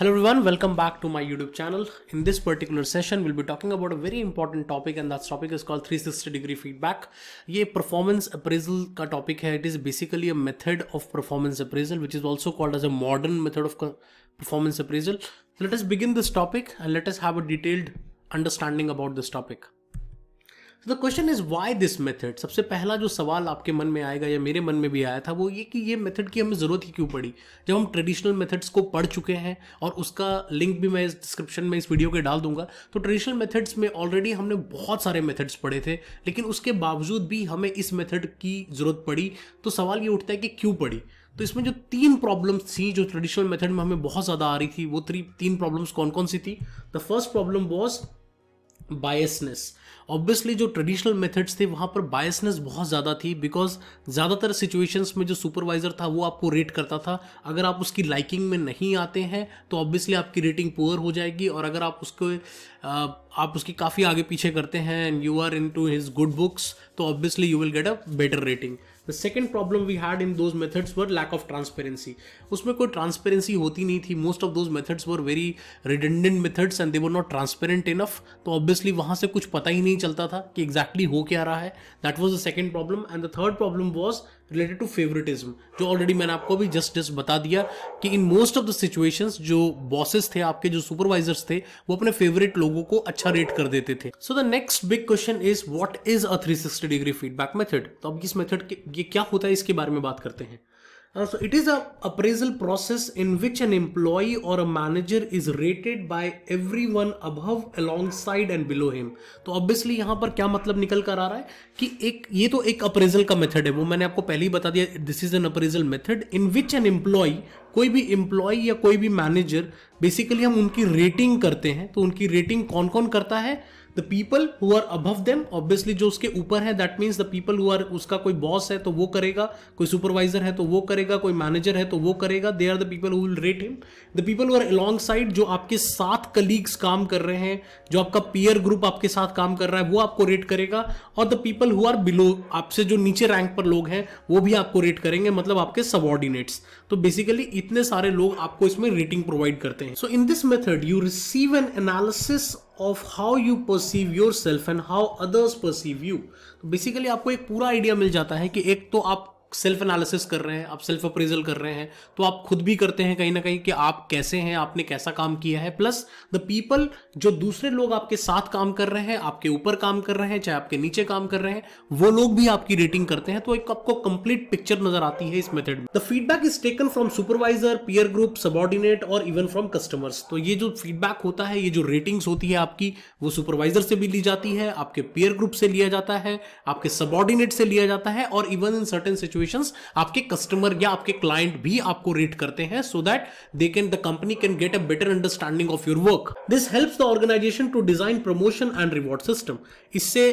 Hello everyone, welcome back to my YouTube channel. In this particular session, we'll be talking about a very important topic and that topic is called 360 degree feedback. This performance appraisal topic है. It is basically a method of performance appraisal which is also called as a modern method of performance appraisal. Let us begin this topic and let us have a detailed understanding about this topic. तो the question is why this method सबसे पहला जो सवाल आपके मन में आएगा या मेरे मन में भी आया था वो ये कि ये मेथड की हमें ज़रूरत ही क्यों पड़ी जब हम ट्रेडिशनल मेथड्स को पढ़ चुके हैं और उसका लिंक भी मैं इस डिस्क्रिप्शन में इस वीडियो के डाल दूंगा तो ट्रेडिशनल मेथड्स में ऑलरेडी हमने बहुत सारे मेथड्स पढ़े थे लेकिन उसके बावजूद भी हमें इस मेथड की ज़रूरत पड़ी तो सवाल ये उठता है कि क्यों पड़ी तो इसमें जो तीन प्रॉब्लम्स थी जो ट्रेडिशनल मेथड में हमें बहुत ज़्यादा आ रही थी वो थ्री तीन प्रॉब्लम्स कौन कौन सी थी the first problem was biasness obviously जो ट्रेडिशनल मेथड्स थे वहाँ पर बायसनेस बहुत ज़्यादा थी बिकॉज ज़्यादातर सिचुएशंस में जो सुपरवाइजर था वो आपको रेट करता था अगर आप उसकी लाइकिंग में नहीं आते हैं तो ऑब्वियसली आपकी रेटिंग पुअर हो जाएगी और अगर आप उसको आप उसकी काफ़ी आगे पीछे करते हैं and you are into his good books तो obviously you will get a better rating the second problem we had in those methods were lack of transparency उसमें कोई ट्रांसपेरेंसी होती नहीं थी most of those methods were very redundant methods and they were not transparent enough तो obviously वहाँ से कुछ पता ही नहीं चलता था कि एग्जैक्टली exactly हो क्या रहा है that was the second problem and the third problem was related to favouritism जो ऑलरेडी मैंने आपको अभी जस्ट जस्ट बता दिया कि in most of the situations जो बॉसेस थे आपके जो सुपरवाइजर्स थे वो अपने फेवरेट लोगों को अच्छा रेट कर देते थे so the next big question is what is a three sixty degree feedback method तो अब इस मेथड के ये क्या होता है इसके बारे में बात करते हैं it is a appraisal process in which an which और a manager is rated is every one everyone above, side and below him तो ऑब्वियसली यहां पर क्या मतलब निकल कर आ रहा है कि एक ये तो एक अप्रेजल का मेथड है वो मैंने आपको पहले ही बता दिया this is an appraisal method in which an employee कोई भी एम्प्लॉय या कोई भी मैनेजर बेसिकली हम उनकी रेटिंग करते हैं तो उनकी रेटिंग कौन कौन करता है the people who are above them obviously जो उसके ऊपर है that means the people who are उसका कोई बॉस है तो वो करेगा कोई सुपरवाइजर है तो वो करेगा कोई मैनेजर है तो वो करेगा they are the people who will rate him the people who are alongside जो आपके साथ कलीग्स काम कर रहे हैं जो आपका पीयर ग्रुप आपके साथ काम कर रहा है वो आपको रेट करेगा और the people who are below आपसे जो नीचे रैंक पर लोग हैं वो भी आपको रेट करेंगे मतलब आपके सबॉर्डिनेट्स तो बेसिकली इतने सारे लोग आपको इसमें रेटिंग प्रोवाइड करते हैं so in this method you receive an analysis of how you perceive yourself and how others perceive you basically आपको एक पूरा आइडिया मिल जाता है कि एक तो आप सेल्फ एनालिसिस कर रहे हैं आप सेल्फ अप्रेजल कर रहे हैं तो आप खुद भी करते हैं कहीं ना कहीं कि आप कैसे हैं आपने कैसा काम किया है प्लस द पीपल जो दूसरे लोग आपके साथ काम कर रहे हैं आपके ऊपर काम कर रहे हैं चाहे आपके नीचे काम कर रहे हैं वो लोग भी आपकी रेटिंग करते हैं तो एक आपको कंप्लीट पिक्चर नजर आती है इस मेथड में the feedback is taken from supervisor peer group subordinate और इवन फ्रॉम कस्टमर्स तो ये जो फीडबैक होता है ये जो रेटिंग्स होती है आपकी वो सुपरवाइजर से भी ली जाती है आपके पियर ग्रुप से लिया जाता है आपके सबॉर्डिनेट से लिया जाता है और even in certain situation situations आपके कस्टमर या आपके क्लाइंट भी आपको रेट करते हैं so that they can the company can get a better understanding of your work this helps the organisation to design promotion and reward system इससे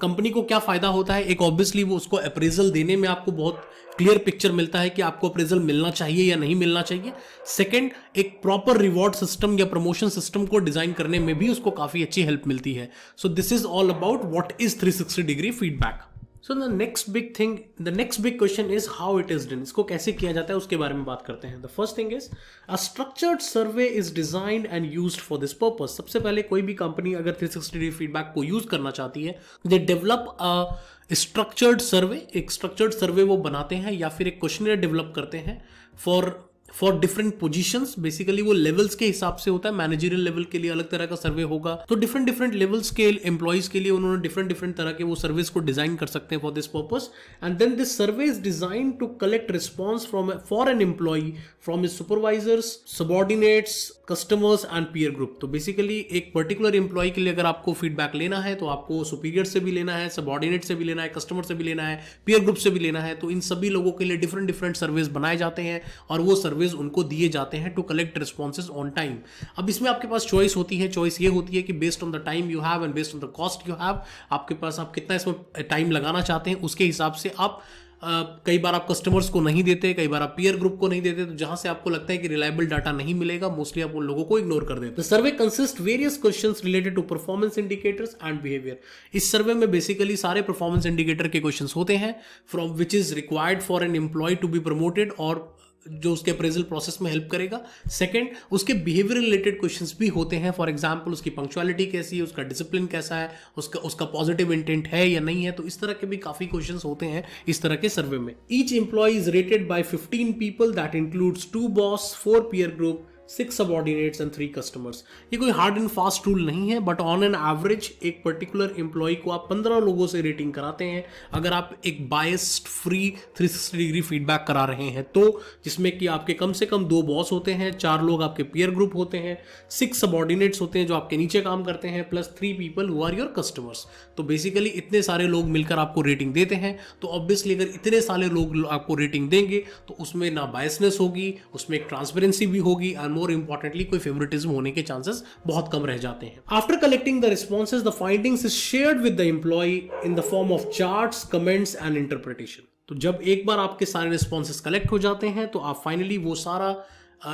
company को क्या फायदा होता है एक ऑब्वियसली वो उसको अप्रेजल देने में आपको बहुत क्लियर पिक्चर मिलता है कि आपको अप्रेजल मिलना चाहिए या नहीं मिलना चाहिए सेकंड एक प्रॉपर रिवॉर्ड सिस्टम या प्रमोशन सिस्टम को डिजाइन करने में भी उसको काफी अच्छी हेल्प मिलती है so this is all about what is 360 degree feedback so the next big thing the next big question is how it is done इसको कैसे किया जाता है उसके बारे में बात करते हैं the first thing is a structured survey is designed and use for this purpose सबसे पहले कोई भी कंपनी अगर 360 डिग्री फीडबैक को यूज करना चाहती है दे डेवलप अ स्ट्रक्चर्ड सर्वे एक स्ट्रक्चर्ड सर्वे वो बनाते हैं या फिर एक क्वेश्चन डेवलप करते हैं for for different position basically वो लेवल्स के हिसाब से होता है मैनेजरियल लेवल के लिए अलग तरह का सर्वे होगा तो डिफरेंट डिफरेंट लेवल्स के एम्प्लॉयज के लिए उन्होंने डिफरेंट डिफरेंट तरह के वो सर्विस को डिजाइन कर सकते हैं for this purpose and then this survey is design to collect response from for an employee from his supervisors subordinates customers and peer group तो बेसिकली एक पर्टिकुलर एम्प्लॉय के लिए अगर आपको फीडबैक लेना है तो आपको सुपीरियर से भी लेना है सबॉर्डिनेट से भी लेना है कस्टमर से भी लेना है पीयर ग्रुप से भी लेना है तो इन सभी लोगों के लिए डिफरेंट डिफरेंट सर्विस बनाए जाते हैं और वो सर्विस सर्विस उनको दिए जाते हैं to collect responses on time अब इसमें आपके पास चॉइस होती है चॉइस ये होती है कि based on the time you have and based on the cost you have आपके पास आप कितना इसमें टाइम लगाना चाहते हैं उसके हिसाब से आप Uh, कई बार आप कस्टमर्स को नहीं देते कई बार आप पीयर ग्रुप को नहीं देते तो जहां से आपको लगता है कि रिलायबल डाटा नहीं मिलेगा मोस्टली आप उन लोगों को इग्नोर कर देते survey consist various questions related to performance indicators and behaviour इस सर्वे में बेसिकली सारे परफॉर्मेंस इंडिकेटर के क्वेश्चन होते हैं from which is required for an employee to be promoted और जो उसके अप्रेजल प्रोसेस में हेल्प करेगा सेकंड उसके बिहेवियर रिलेटेड क्वेश्चंस भी होते हैं फॉर एग्जांपल उसकी पंक्चुअलिटी कैसी है उसका डिसिप्लिन कैसा है उसका उसका पॉजिटिव इंटेंट है या नहीं है तो इस तरह के भी काफ़ी क्वेश्चन होते हैं इस तरह के सर्वे में each employee is rated by fifteen people that includes two boss four peer group six subordinates and three customers ये कोई हार्ड एंड फास्ट रूल नहीं है बट ऑन एन एवरेज एक पर्टिकुलर एम्प्लॉय को आप पंद्रह लोगों से रेटिंग कराते हैं अगर आप एक biased free three sixty degree feedback करा रहे हैं तो जिसमें कि आपके कम से कम दो बॉस होते हैं चार लोग आपके पेयर ग्रुप होते हैं सिक्स सबऑर्डिनेट्स होते हैं जो आपके नीचे काम करते हैं plus three people who are your customers तो बेसिकली इतने सारे लोग मिलकर आपको रेटिंग देते हैं तो ऑब्वियसली अगर इतने सारे लोग आपको रेटिंग देंगे तो उसमें ना बायसनेस होगी उसमें एक ट्रांसपेरेंसी भी होगी एंड एंड मोर इंपॉर्टेंटली कोई फेवरेटिज्म होने के चांसेस बहुत कम रह जाते हैं after collecting the responses the finding is share with the employee in the form of chart comments and interpretation तो जब एक बार आपके सारे रिस्पॉन्सेज कलेक्ट हो जाते हैं तो आप फाइनली वो सारा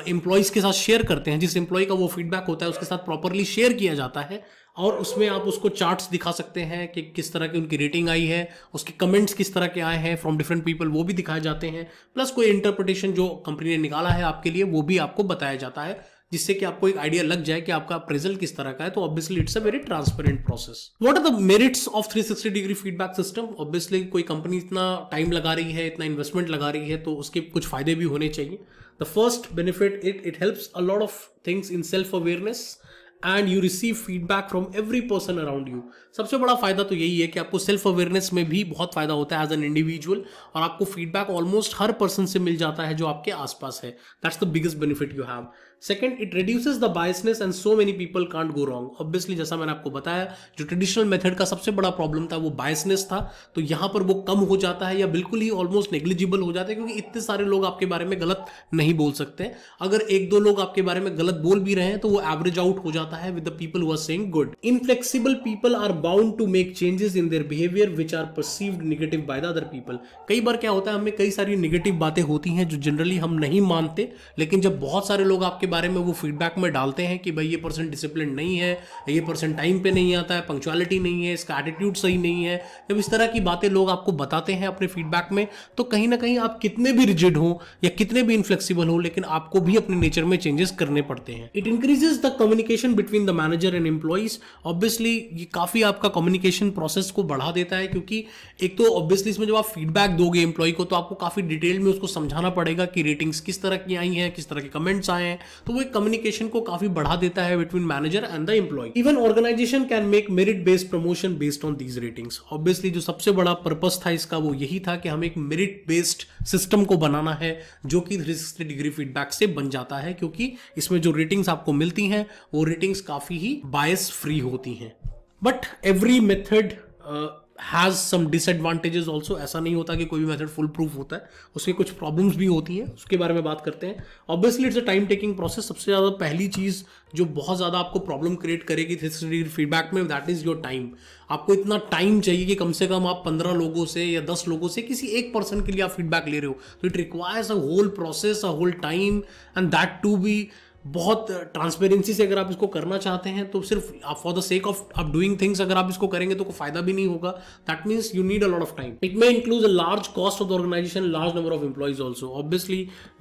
एम्प्लॉयज़ uh, के साथ शेयर करते हैं जिस एम्प्लॉय का वो फीडबैक होता है उसके साथ प्रॉपरली शेयर किया जाता है और उसमें आप उसको चार्ट्स दिखा सकते हैं कि किस तरह की उनकी रेटिंग आई है उसके कमेंट्स किस तरह के आए हैं फ्रॉम डिफरेंट पीपल वो भी दिखाए जाते हैं प्लस कोई इंटरप्रिटेशन जो कंपनी ने निकाला है आपके लिए वो भी आपको बताया जाता है जिससे कि आपको एक आइडिया लग जाए कि आपका प्रेजल किस तरह का है तो obviously it's a very transparent process what are the merits of 360 degree feedback system obviously कोई कंपनी इतना टाइम लगा रही है इतना इन्वेस्टमेंट लगा रही है तो उसके कुछ फायदे भी होने चाहिए the first benefit it it helps a lot of things in self awareness and you receive feedback from every person around you सबसे बड़ा फायदा तो यही है कि आपको सेल्फ अवेयरनेस में भी बहुत फायदा होता है एज एन इंडिविजुअल और आपको फीडबैक ऑलमोस्ट हर पर्सन से मिल जाता है जो आपके आसपास है that's the biggest benefit you have second it reduces the biasness and so many people can't go wrong obviously जैसा मैंने आपको बताया जो ट्रेडिशनल मेथड का सबसे बड़ा प्रॉब्लम था वो बायसनेस था तो यहां पर वो कम हो जाता है या बिल्कुल ही ऑलमोस्ट नेग्लिजिबल हो जाता है क्योंकि इतने सारे लोग आपके बारे में गलत नहीं बोल सकते अगर एक दो लोग आपके बारे में गलत बोल भी रहे हैं तो वो एवरेज आउट हो जाता है with the people who are saying good inflexible people are bound to make changes in their behaviour which are perceived negative by the other people कई बार क्या होता है हमें कई सारी निगेटिव बातें होती हैं जो जनरली हम नहीं मानते लेकिन जब बहुत सारे लोग आपके बारे में वो फीडबैक में डालते हैं कि भाई ये पर्सन डिसिप्लिन नहीं है ये पर्सन टाइम पे नहीं आता है पंक्चुअलिटी नहीं है इसका एटीट्यूड सही नहीं है जब इस तरह की बातें लोग आपको बताते हैं अपने फीडबैक में तो कहीं ना कहीं आप कितने भी रिजिड हो या कितने भी इनफ्लेक्सिबल हो लेकिन आपको भी अपने नेचर में चेंजेस करने पड़ते हैं it increases the communication between the manager and employees obviously ये काफ़ी आपका कम्युनिकेशन प्रोसेस को बढ़ा देता है क्योंकि एक तो ऑब्वियसली इसमें जब आप फीडबैक दोगे एम्प्लॉय को तो आपको काफ़ी डिटेल में उसको समझाना पड़ेगा कि रेटिंग्स किस तरह की आई हैं किस तरह के कमेंट्स आए हैं तो वो एक कम्युनिकेशन को काफी बढ़ा देता है between manager and the employee even organisation can make merit based promotion based on these ratings obviously जो सबसे बड़ा पर्पज था इसका वो यही था कि हम एक मेरिट बेस्ड सिस्टम को बनाना है जो कि थ्री डिग्री फीडबैक से बन जाता है क्योंकि इसमें जो रेटिंग्स आपको मिलती हैं वो रेटिंग्स काफी ही बायस फ्री होती हैं but every method has some disadvantages also ऐसा नहीं होता कि कोई भी मेथड फुल प्रूफ होता है उसके कुछ प्रॉब्लम्स भी होती हैं उसके बारे में बात करते हैं obviously it's a time taking process सबसे ज़्यादा पहली चीज़ जो बहुत ज़्यादा आपको प्रॉब्लम क्रिएट करेगी फीडबैक में दैट इज़ योर टाइम आपको इतना टाइम चाहिए कि कम से कम आप पंद्रह लोगों से या दस लोगों से किसी एक पर्सन के लिए आप फीडबैक ले रहे हो तो it requires a whole process a whole time and that to be बहुत ट्रांसपेरेंसी से अगर आप इसको करना चाहते हैं तो सिर्फ फॉर द सेक ऑफ आप डूइंग थिंग्स अगर आप इसको करेंगे तो कोई फायदा भी नहीं होगा that means you need a lot of time it may include a large cost of the organisation large number of employees also obviously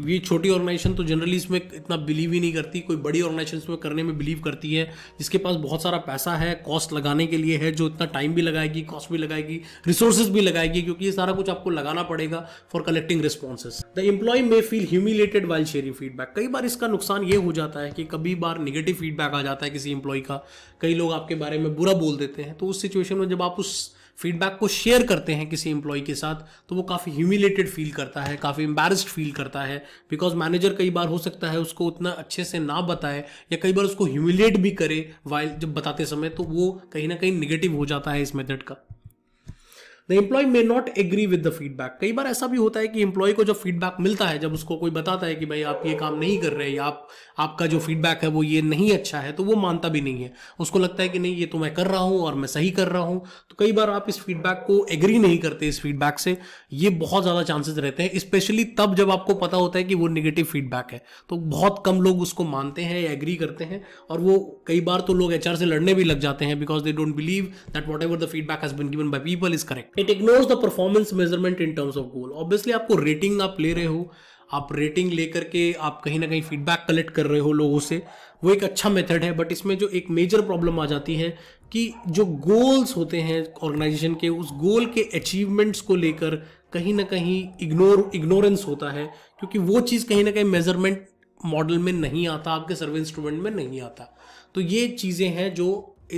ये छोटी ऑर्गेनाइजेशन तो जनरली इसमें इतना बिलीव ही नहीं करती कोई बड़ी ऑर्गेनाइजेशन इसमें करने में बिलीव करती है जिसके पास बहुत सारा पैसा है कॉस्ट लगाने के लिए है जो इतना टाइम भी लगाएगी कॉस्ट भी लगाएगी रिसोर्सेज भी लगाएगी क्योंकि ये सारा कुछ आपको लगाना पड़ेगा for collecting responses the employee may feel humiliated while sharing feedback कई बार इसका नुकसान ये हो जाता है कि कभी बार निगेटिव फीडबैक आ जाता है किसी एम्प्लॉय का कई लोग आपके बारे में बुरा बोल देते हैं तो उस सिचुएशन में जब आप उस फीडबैक को शेयर करते हैं किसी एम्प्लॉय के साथ तो वो काफ़ी ह्यूमिलेटेड फील करता है काफ़ी एम्बेरस्ड फील करता है बिकॉज मैनेजर कई बार हो सकता है उसको उतना अच्छे से ना बताए या कई बार उसको ह्यूमिलेट भी करे वाइल जब बताते समय तो वो कहीं ना कहीं निगेटिव हो जाता है इस मेथड का the employee may not agree with the feedback कई बार ऐसा भी होता है कि एम्प्लॉय को जब फीडबैक मिलता है जब उसको कोई बताता है कि भाई आप ये काम नहीं कर रहे या आप आपका जो फीडबैक है वो ये नहीं अच्छा है तो वो मानता भी नहीं है उसको लगता है कि नहीं ये तो मैं कर रहा हूँ और मैं सही कर रहा हूँ तो कई बार आप इस फीडबैक को एग्री नहीं करते इस फीडबैक से ये बहुत ज़्यादा चांसेस रहते हैं स्पेशली तब जब आपको पता होता है कि वो निगेटिव फीडबैक है तो बहुत कम लोग उसको मानते हैं या एग्री करते हैं और वो कई बार तो लोग एच से लड़ने भी लग जाते हैं because they don't believe that whatever the feedback has been given by people is correct it ignores the performance measurement in terms of goal obviously आपको रेटिंग आप ले रहे हो आप रेटिंग लेकर के आप कहीं ना कहीं फीडबैक कलेक्ट कर रहे हो लोगों से वो एक अच्छा मेथड है बट इसमें जो एक मेजर प्रॉब्लम आ जाती है कि जो गोल्स होते हैं ऑर्गेनाइजेशन के उस गोल के अचीवमेंट्स को लेकर कहीं ना कहीं इग्नोर इग्नोरेंस होता है क्योंकि वो चीज़ कहीं ना कहीं मेजरमेंट मॉडल में नहीं आता आपके सर्वे इंस्ट्रूमेंट में नहीं आता तो ये चीज़ें हैं जो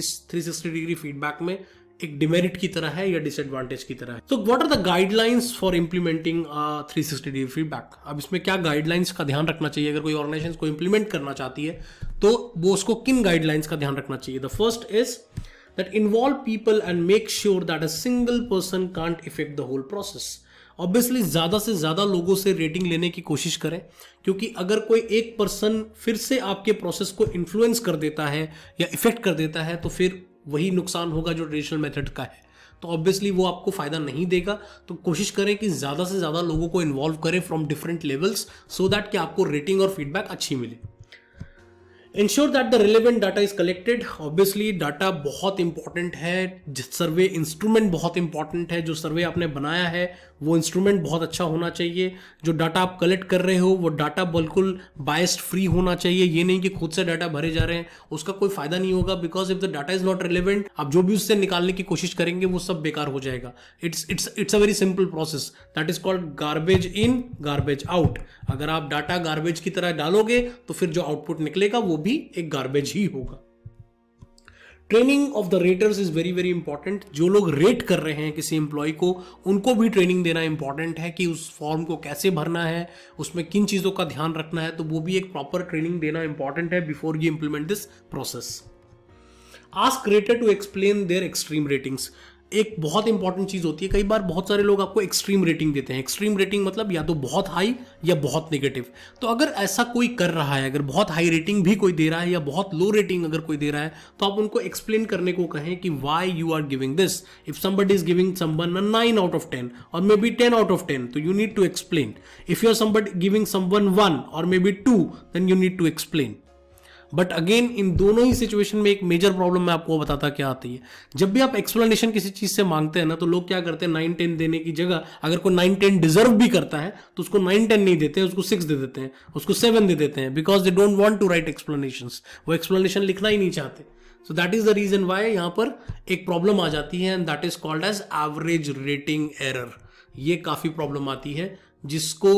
इस 360 डिग्री फीडबैक में एक डिमेरिट की तरह है या डिसएडवांटेज की तरह है तो what are the guidelines for implementing three sixty degree feedback अब इसमें क्या गाइडलाइंस का ध्यान रखना चाहिए अगर कोई ऑर्गेनाइजेशन को इंप्लीमेंट करना चाहती है तो वो उसको किन गाइडलाइंस का ध्यान रखना चाहिए the first is that involve people and make sure that a single person can't affect the whole process obviously ज़्यादा से ज़्यादा लोगों से रेटिंग लेने की कोशिश करें क्योंकि अगर कोई एक पर्सन फिर से आपके प्रोसेस को इन्फ्लुएंस कर देता है या इफेक्ट कर देता है तो फिर वही नुकसान होगा जो ट्रेडिशनल मेथड का है तो ऑब्वियसली वो आपको फ़ायदा नहीं देगा तो कोशिश करें कि ज़्यादा से ज़्यादा लोगों को इन्वॉल्व करें from different levels so that कि आपको रेटिंग और फीडबैक अच्छी मिले ensure that the relevant data is collected obviously data बहुत इंपॉर्टेंट है सर्वे इंस्ट्रूमेंट बहुत इंपॉर्टेंट है जो सर्वे आपने बनाया है वो इंस्ट्रूमेंट बहुत अच्छा होना चाहिए जो डाटा आप कलेक्ट कर रहे हो वो डाटा बिल्कुल बायस्ड फ्री होना चाहिए ये नहीं कि खुद से डाटा भरे जा रहे हैं उसका कोई फायदा नहीं होगा because if the data is not relevant आप जो भी उससे निकालने की कोशिश करेंगे वो सब बेकार हो जाएगा it's it's it's a very simple process that is called garbage in garbage out अगर आप डाटा गार्बेज की तरह डालोगे तो फिर जो आउटपुट निकलेगा वो भी एक गार्बेज ही होगा training of the raters is very very important जो लोग रेट कर रहे हैं किसी एम्प्लॉय को उनको भी ट्रेनिंग देना इंपॉर्टेंट है कि उस फॉर्म को कैसे भरना है उसमें किन चीज़ों का ध्यान रखना है तो वो भी एक प्रॉपर ट्रेनिंग देना इंपॉर्टेंट है before you implement this process ask rater to explain their extreme ratings एक बहुत इंपॉर्टेंट चीज़ होती है कई बार बहुत सारे लोग आपको एक्सट्रीम रेटिंग देते हैं एक्सट्रीम रेटिंग मतलब या तो बहुत हाई या बहुत नेगेटिव तो अगर ऐसा कोई कर रहा है अगर बहुत हाई रेटिंग भी कोई दे रहा है या बहुत लो रेटिंग अगर कोई दे रहा है तो आप उनको एक्सप्लेन करने को कहें कि why you are giving this if somebody is giving someone a nine out of ten और maybe ten out of ten तो you need to explain if you are somebody giving one one और maybe two then you need to explain but again in दोनों ही situation में एक major problem मैं आपको बताता क्या आती है जब भी आप एक्सप्लेनेशन किसी चीज़ से मांगते हैं ना तो लोग क्या करते हैं नाइन टेन देने की जगह अगर कोई नाइन टेन डिजर्व भी करता है तो उसको नाइन टेन नहीं देते हैं उसको सिक्स दे देते हैं उसको सेवन दे देते हैं because they don't want to write explanation वो एक्सप्लेनेशन लिखना ही नहीं चाहते so that is the reason why यहाँ पर एक प्रॉब्लम आ जाती है and that is called as average rating error ये काफ़ी प्रॉब्लम आती है जिसको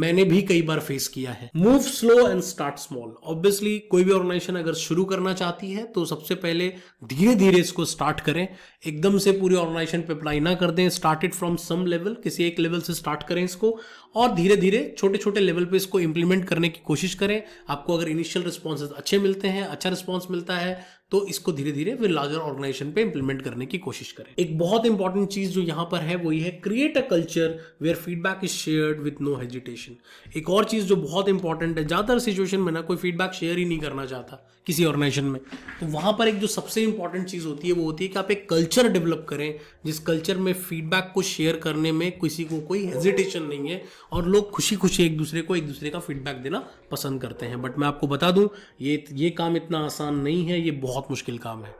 मैंने भी कई बार फेस किया है move slow and start small obviously कोई भी ऑर्गेनाइजेशन अगर शुरू करना चाहती है तो सबसे पहले धीरे धीरे इसको स्टार्ट करें एकदम से पूरी ऑर्गेनाइजेशन पे अप्लाई ना कर दें स्टार्टेड फ्रॉम सम लेवल किसी एक लेवल से स्टार्ट करें इसको और धीरे धीरे छोटे छोटे लेवल पे इसको इंप्लीमेंट करने की कोशिश करें आपको अगर इनिशियल रिस्पॉन्स अच्छे मिलते हैं अच्छा रिस्पॉन्स मिलता है तो इसको धीरे धीरे वे लार्जर ऑर्गेनाइजेशन पे इंप्लीमेंट करने की कोशिश करें एक बहुत इंपॉर्टेंट चीज जो यहाँ पर है वो ये है create a culture where feedback is shared with no hesitation एक और चीज जो बहुत इंपॉर्टेंट है ज्यादातर सिचुएशन में ना कोई फीडबैक शेयर ही नहीं करना चाहता किसी ऑर्गेनाइजेशन में तो वहाँ पर एक जो सबसे इंपॉर्टेंट चीज़ होती है वो होती है कि आप एक कल्चर डेवलप करें जिस कल्चर में फीडबैक को शेयर करने में किसी को कोई हेजिटेशन नहीं है और लोग खुशी खुशी एक दूसरे को एक दूसरे का फीडबैक देना पसंद करते हैं बट मैं आपको बता दूँ ये ये काम इतना आसान नहीं है ये बहुत मुश्किल काम है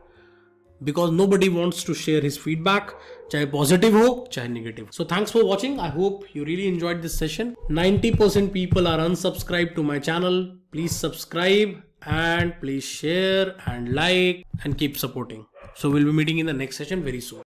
because nobody wants to share his feedback चाहे पॉजिटिव हो चाहे negative so thanks for watching I hope you really enjoyed this session percent people are unsubscribe to my channel please subscribe and please share and like and keep supporting. So we'll be meeting in the next session very soon.